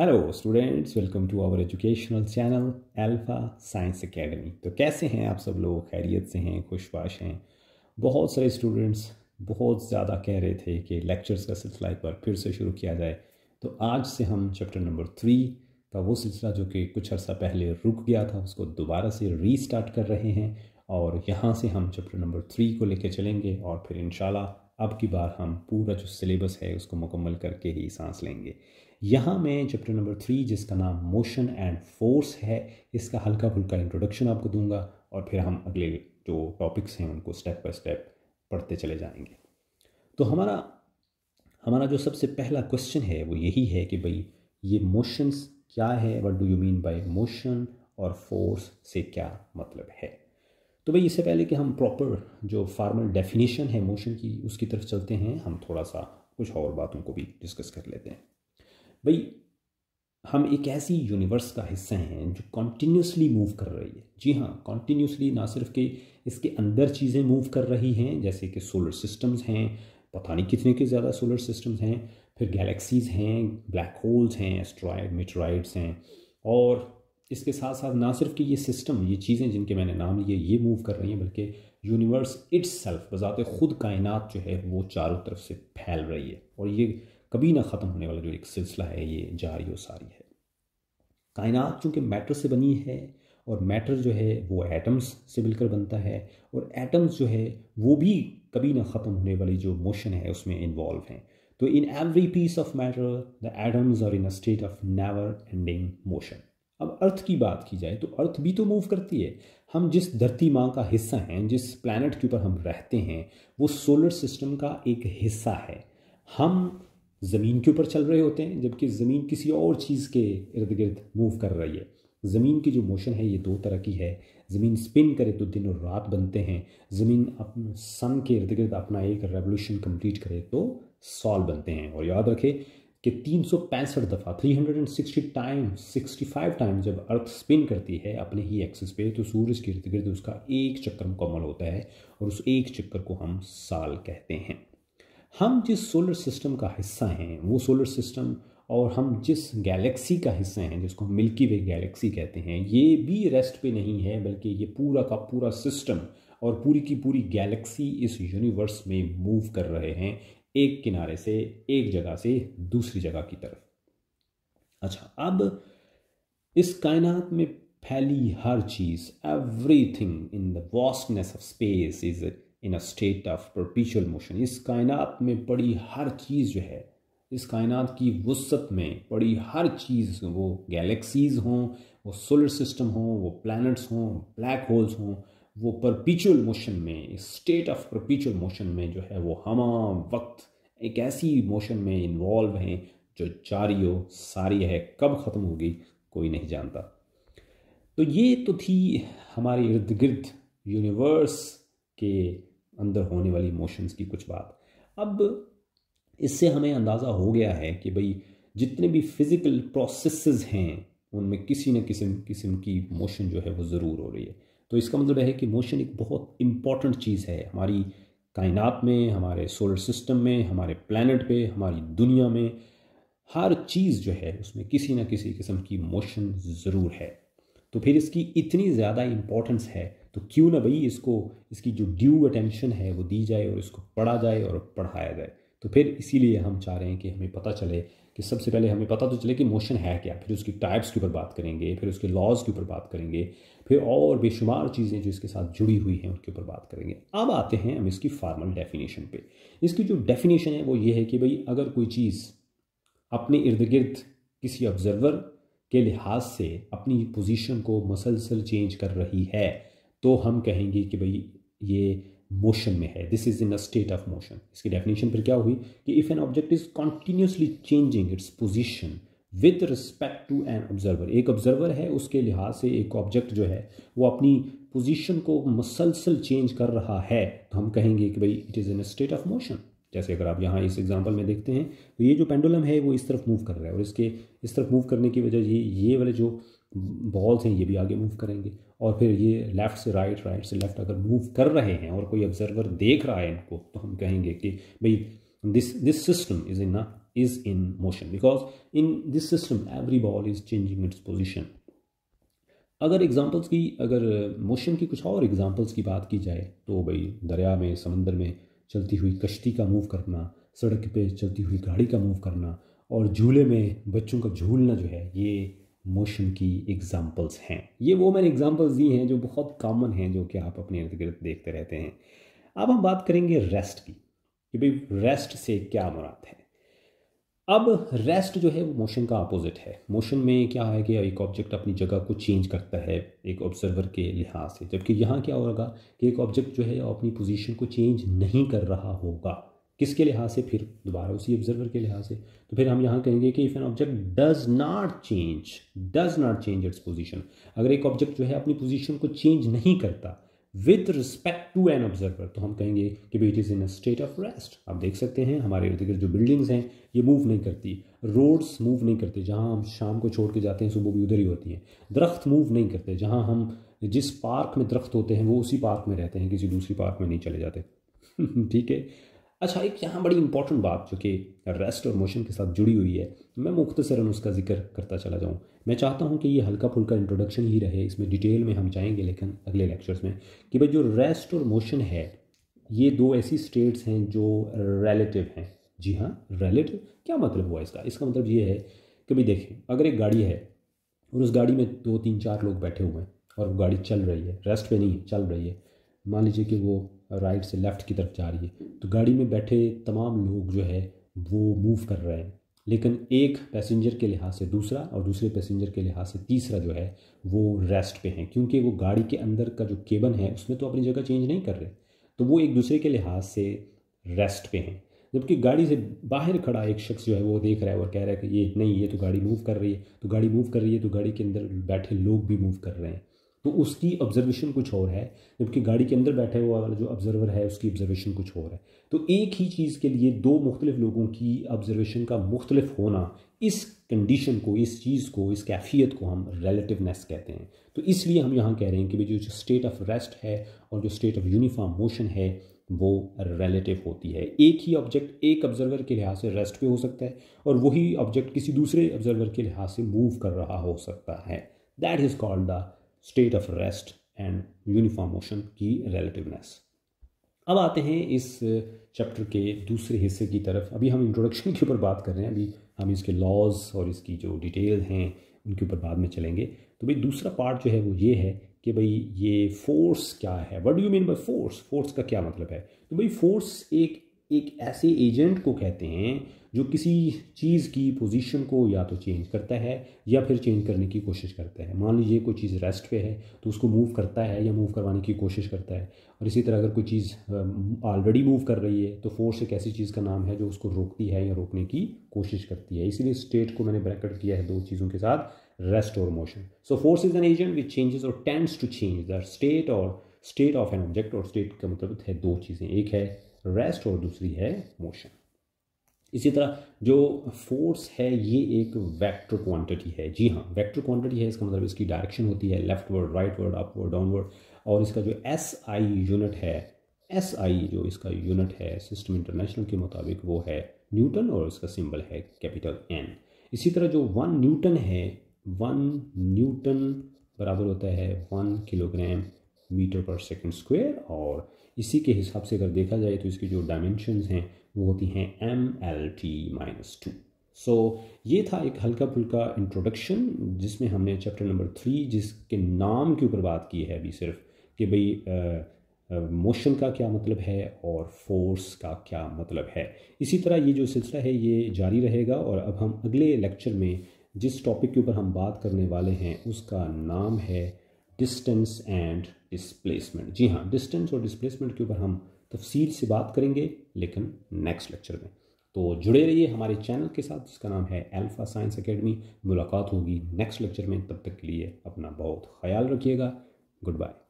hello students welcome to our educational channel Alpha Science Academy तो कैसे हैं आप सब लोग खैरियत से हैं खुशबाश हैं बहुत सारे स्टूडेंट्स बहुत ज़्यादा कह रहे थे कि लेक्चर्स का सिलसिला एक बार फिर से शुरू किया जाए तो आज से हम चैप्टर नंबर थ्री का वो सिलसिला जो कि कुछ अर्सा पहले रुक गया था उसको दोबारा से री कर रहे हैं और यहाँ से हम चैप्टर नंबर थ्री को लेकर चलेंगे और फिर इन अब की बार हम पूरा जो सिलेबस है उसको मुकम्मल करके ही सांस लेंगे यहाँ मैं चैप्टर नंबर थ्री जिसका नाम मोशन एंड फोर्स है इसका हल्का फुल्का इंट्रोडक्शन आपको दूंगा और फिर हम अगले जो टॉपिक्स हैं उनको स्टेप बाय स्टेप पढ़ते चले जाएंगे तो हमारा हमारा जो सबसे पहला क्वेश्चन है वो यही है कि भाई ये मोशंस क्या है what do you mean by motion और फोर्स से क्या मतलब है तो भाई इससे पहले कि हम प्रॉपर जो फार्मल डेफिनेशन है मोशन की उसकी तरफ चलते हैं हम थोड़ा सा कुछ और बातों को भी डिस्कस कर लेते हैं भाई हम एक ऐसी यूनिवर्स का हिस्सा हैं जो कॉन्टीन्यूसली मूव कर रही है जी हाँ कॉन्टीन्यूसली ना सिर्फ कि इसके अंदर चीज़ें मूव कर रही हैं जैसे कि सोलर सिस्टम्स हैं पता नहीं कितने के ज़्यादा सोलर सिस्टम्स हैं फिर गैलेक्सीज़ हैं ब्लैक होल्स हैं एस्ट्रॉयड मिटराइड्स हैं और इसके साथ साथ ना सिर्फ कि ये सिस्टम ये चीज़ें जिनके मैंने नाम लिए ये मूव कर रही हैं बल्कि यूनिवर्स इट्स सेल्फ बजात खुद कायनात जो है वो चारों तरफ से फैल रही है और ये कभी ना ख़त्म होने वाला जो एक सिलसिला है ये जारी और सारी है कायनात चूँकि मैटर से बनी है और मैटर जो है वो एटम्स से मिलकर बनता है और एटम्स जो है वो भी कभी ना ख़त्म होने वाली जो मोशन है उसमें इन्वॉल्व हैं तो in every piece of matter the atoms are in a state of never ending motion अब अर्थ की बात की जाए तो अर्थ भी तो मूव करती है हम जिस धरती माँ का हिस्सा हैं जिस प्लानट के ऊपर हम रहते हैं वो सोलर सिस्टम का एक हिस्सा है हम ज़मीन के ऊपर चल रहे होते हैं जबकि ज़मीन किसी और चीज़ के इर्द गिर्द मूव कर रही है ज़मीन की जो मोशन है ये दो तरह की है ज़मीन स्पिन करे तो दिन और रात बनते हैं ज़मीन अपने सन के इर्द गिर्द अपना एक रेवोल्यूशन कंप्लीट करे तो सॉल बनते हैं और याद रखें कि तीन सौ पैंसठ दफ़ा three hundred and sixty time sixty five time जब अर्थ स्पिन करती है अपने ही एक्सिस पे तो सूरज के इर्द गिर्द उसका एक चक्कर मुकम्मल होता है और उस एक चक्कर को हम साल कहते हैं हम जिस सोलर सिस्टम का हिस्सा हैं वो सोलर सिस्टम और हम जिस गैलेक्सी का हिस्सा हैं जिसको हम मिल्की वे गैलेक्सी कहते हैं ये भी रेस्ट पे नहीं है बल्कि ये पूरा का पूरा सिस्टम और पूरी की पूरी गैलेक्सी इस यूनिवर्स में मूव कर रहे हैं एक किनारे से एक जगह से दूसरी जगह की तरफ अच्छा अब इस कायनात में फैली हर चीज़ everything in the vastness of space is in a state of perpetual motion इस कायनात में पड़ी हर चीज़ जो है इस कायनात की वसत में पड़ी हर चीज़ वो गैलेक्सीज़ हों वो सोलर सिस्टम हों वो प्लैनेट्स हों ब्लैक होल्स हों वो परपिचुअल मोशन में स्टेट ऑफ परपिचुअल मोशन में जो है वो हम वक्त एक ऐसी मोशन में इन्वॉल्व हैं जो जारी हो सारी है कब ख़त्म होगी कोई नहीं जानता तो ये तो थी हमारे इर्द गिर्द यूनिवर्स के अंदर होने वाली इमोशंस की कुछ बात अब इससे हमें अंदाज़ा हो गया है कि भाई जितने भी फिज़िकल प्रोसेस हैं उनमें किसी न किसी किस्म की मोशन जो है वो ज़रूर हो रही है तो इसका मतलब है कि मोशन एक बहुत इम्पॉर्टेंट चीज़ है हमारी कायनात में हमारे सोलर सिस्टम में हमारे प्लानट पे हमारी दुनिया में हर चीज़ जो है उसमें किसी न किसी किस्म की मोशन ज़रूर है तो फिर इसकी इतनी ज़्यादा इम्पोर्टेंस है तो क्यों ना भाई इसको इसकी जो ड्यू अटेंशन है वो दी जाए और इसको पढ़ा जाए और पढ़ाया जाए तो फिर इसीलिए हम चाह रहे हैं कि हमें पता चले कि सबसे पहले हमें पता तो चले कि मोशन है क्या फिर उसकी टाइप्स के ऊपर बात करेंगे फिर उसके लॉज के ऊपर बात करेंगे फिर और बेशुमार चीज़ें जो इसके साथ जुड़ी हुई हैं उनके ऊपर बात करेंगे अब आते हैं हम इसकी फॉर्मल डेफिनेशन पे इसकी जो डेफिनेशन है वो ये है कि भाई अगर कोई चीज़ अपने इर्द गिर्द किसी ऑब्जर्वर के लिहाज से अपनी पोजीशन को मसलसल चेंज कर रही है तो हम कहेंगे कि भाई ये मोशन में है this is in a state of motion इसकी डेफिनेशन पर क्या हुई कि if an object is continuously changing its position with respect to an observer एक ऑब्जर्वर है उसके लिहाज से एक ऑब्जेक्ट जो है वो अपनी पोजिशन को मुसलसल चेंज कर रहा है तो हम कहेंगे कि भाई it is in a state of motion जैसे अगर आप यहाँ इस एग्जांपल में देखते हैं तो ये जो पेंडुलम है वो इस तरफ मूव कर रहा है और इसके इस तरफ मूव करने की वजह ये ये वाले जो बॉल्स हैं ये भी आगे मूव करेंगे और फिर ये लेफ़्ट से राइट राइट से लेफ़्ट अगर मूव कर रहे हैं और कोई ऑब्जर्वर देख रहा है इनको तो हम कहेंगे कि भाई this this system is in is in motion because in this system every ball is changing its position अगर एग्ज़ाम्पल्स की अगर मोशन की कुछ और एग्जाम्पल्स की बात की जाए तो भाई दरिया में समंदर में चलती हुई कश्ती का मूव करना सड़क पे चलती हुई गाड़ी का मूव करना और झूले में बच्चों का झूलना जो है ये मोशन की एग्ज़ाम्पल्स हैं ये वो मैंने एग्ज़ाम्पल्स दी हैं जो बहुत कॉमन हैं जो कि आप अपने इर्द गिर्द देखते रहते हैं अब हम बात करेंगे रेस्ट की कि भाई रेस्ट से क्या मुराद है अब रेस्ट जो है वो मोशन का अपोजिट है मोशन में क्या है कि एक ऑब्जेक्ट अपनी जगह को चेंज करता है एक ऑब्जर्वर के लिहाज से जबकि यहाँ क्या होगा कि एक ऑब्जेक्ट जो है अपनी पोजीशन को चेंज नहीं कर रहा होगा किसके लिहाज से फिर दोबारा उसी ऑब्जर्वर के लिहाज से तो फिर हम यहाँ कहेंगे कि if an object does not change does not change its position अगर एक ऑब्जेक्ट जो है अपनी पोजीशन को चेंज नहीं करता with respect to an observer तो हम कहेंगे कि भाई it is in a state of rest आप देख सकते हैं हमारे इर्द गिर्द जो बिल्डिंग्स हैं ये मूव नहीं करती रोड्स मूव नहीं करते जहाँ हम शाम को छोड़ के जाते हैं सुबह भी उधर ही होती हैं दरख्त मूव नहीं करते जहाँ हम जिस पार्क में दरख्त होते हैं वो उसी पार्क में रहते हैं किसी दूसरी पार्क में नहीं चले जाते ठीक है अच्छा एक यहाँ बड़ी इंपॉर्टेंट बात जो कि रेस्ट और मोशन के साथ जुड़ी हुई है मैं मुख्तसरन उसका जिक्र करता चला जाऊँ मैं चाहता हूँ कि ये हल्का फुल्का इंट्रोडक्शन ही रहे इसमें डिटेल में हम जाएंगे लेकिन अगले लेक्चर्स में कि भाई जो रेस्ट और मोशन है ये दो ऐसी स्टेट्स हैं जो रेलेटिव हैं जी हाँ रेलेटिव क्या मतलब हुआ इसका इसका मतलब ये है कि भाई देखें अगर एक गाड़ी है और उस गाड़ी में दो तीन चार लोग बैठे हुए हैं और गाड़ी चल रही है रेस्ट पे नहीं है चल रही है मान लीजिए कि वो राइट से लेफ़्ट की तरफ जा रही है तो गाड़ी में बैठे तमाम लोग जो है वो मूव कर रहे हैं लेकिन एक पैसेंजर के लिहाज से दूसरा और दूसरे पैसेंजर के लिहाज से तीसरा जो है वो रेस्ट पे हैं क्योंकि वो गाड़ी के अंदर का जो केबन है उसमें तो अपनी जगह चेंज नहीं कर रहे तो वो एक दूसरे के लिहाज से रेस्ट पे हैं जबकि गाड़ी से बाहर खड़ा एक शख्स जो है वो देख रहा है और कह रहा है कि ये नहीं ये तो गाड़ी मूव कर रही है तो गाड़ी मूव कर रही है तो गाड़ी के अंदर बैठे लोग भी मूव कर रहे हैं तो उसकी ऑब्जर्वेशन कुछ और है जबकि गाड़ी के अंदर बैठे हुआ वाला जो ऑब्जर्वर है उसकी ऑब्जर्वेशन कुछ और है तो एक ही चीज़ के लिए दो मुख्तलिफ लोगों की ऑब्जर्वेशन का मुख्तलिफ होना इस कंडीशन को इस चीज़ को इस कैफियत को हम रिलेटिवनेस कहते हैं तो इसलिए हम यहाँ कह रहे हैं कि भाई जो स्टेट ऑफ रेस्ट है और जो स्टेट ऑफ यूनिफॉर्म मोशन है वो रिलेटिव होती है एक ही ऑब्जेक्ट एक ऑब्जर्वर के लिहाज से रेस्ट पे हो सकता है और वही ऑब्जेक्ट किसी दूसरे ऑब्जर्वर के लिहाज से मूव कर रहा हो सकता है that is called the state of rest and uniform motion की रिलेटिवनेस अब आते हैं इस चैप्टर के दूसरे हिस्से की तरफ अभी हम इंट्रोडक्शन के ऊपर बात कर रहे हैं अभी हम इसके लॉज और इसकी जो डिटेल हैं उनके ऊपर बाद में चलेंगे तो भाई दूसरा पार्ट जो है वो ये है कि भाई ये फोर्स क्या है what do mean by force force का क्या मतलब है तो भाई फोर्स एक एक ऐसे एजेंट को कहते हैं जो किसी चीज़ की पोजीशन को या तो चेंज करता है या फिर चेंज करने की कोशिश करता है मान लीजिए कोई चीज़ रेस्ट पे है तो उसको मूव करता है या मूव करवाने की कोशिश करता है और इसी तरह अगर कोई चीज़ ऑलरेडी मूव कर रही है तो फोर्स एक ऐसी चीज़ का नाम है जो उसको रोकती है या रोकने की कोशिश करती है इसीलिए स्टेट को मैंने ब्रैकेट किया है दो चीज़ों के साथ रेस्ट और motion so force is an agent which changes or tends to change the state or state of an object or state का मतलब है दो चीज़ें एक है रेस्ट और दूसरी है मोशन इसी तरह जो फोर्स है ये एक वेक्टर क्वांटिटी है जी हाँ वेक्टर क्वांटिटी है इसका मतलब इसकी डायरेक्शन होती है leftward rightward upward downward और इसका जो एस आई यूनिट है एस आई जो इसका यूनिट है सिस्टम इंटरनेशनल के मुताबिक वो है न्यूटन और इसका सिंबल है कैपिटल एन इसी तरह जो वन न्यूटन है वन न्यूटन बराबर होता है one kilogram metre per second square और इसी के हिसाब से अगर देखा जाए तो इसकी जो डायमेंशन हैं वो होती हैं M L T minus two so ये था एक हल्का फुल्का इंट्रोडक्शन जिसमें हमने चैप्टर नंबर थ्री जिसके नाम के ऊपर बात की है अभी सिर्फ कि भाई मोशन का क्या मतलब है और फोर्स का क्या मतलब है इसी तरह ये जो सिलसिला है ये जारी रहेगा और अब हम अगले लेक्चर में जिस टॉपिक के ऊपर हम बात करने वाले हैं उसका नाम है डिस्टेंस एंड डिस्प्लेसमेंट जी हाँ डिस्टेंस और डिस्प्लेसमेंट के ऊपर हम तफसील से बात करेंगे लेकिन नेक्स्ट लेक्चर में तो जुड़े रहिए हमारे चैनल के साथ जिसका नाम है अल्फा साइंस एकेडमी मुलाकात होगी नेक्स्ट लेक्चर में तब तक के लिए अपना बहुत ख्याल रखिएगा गुड बाय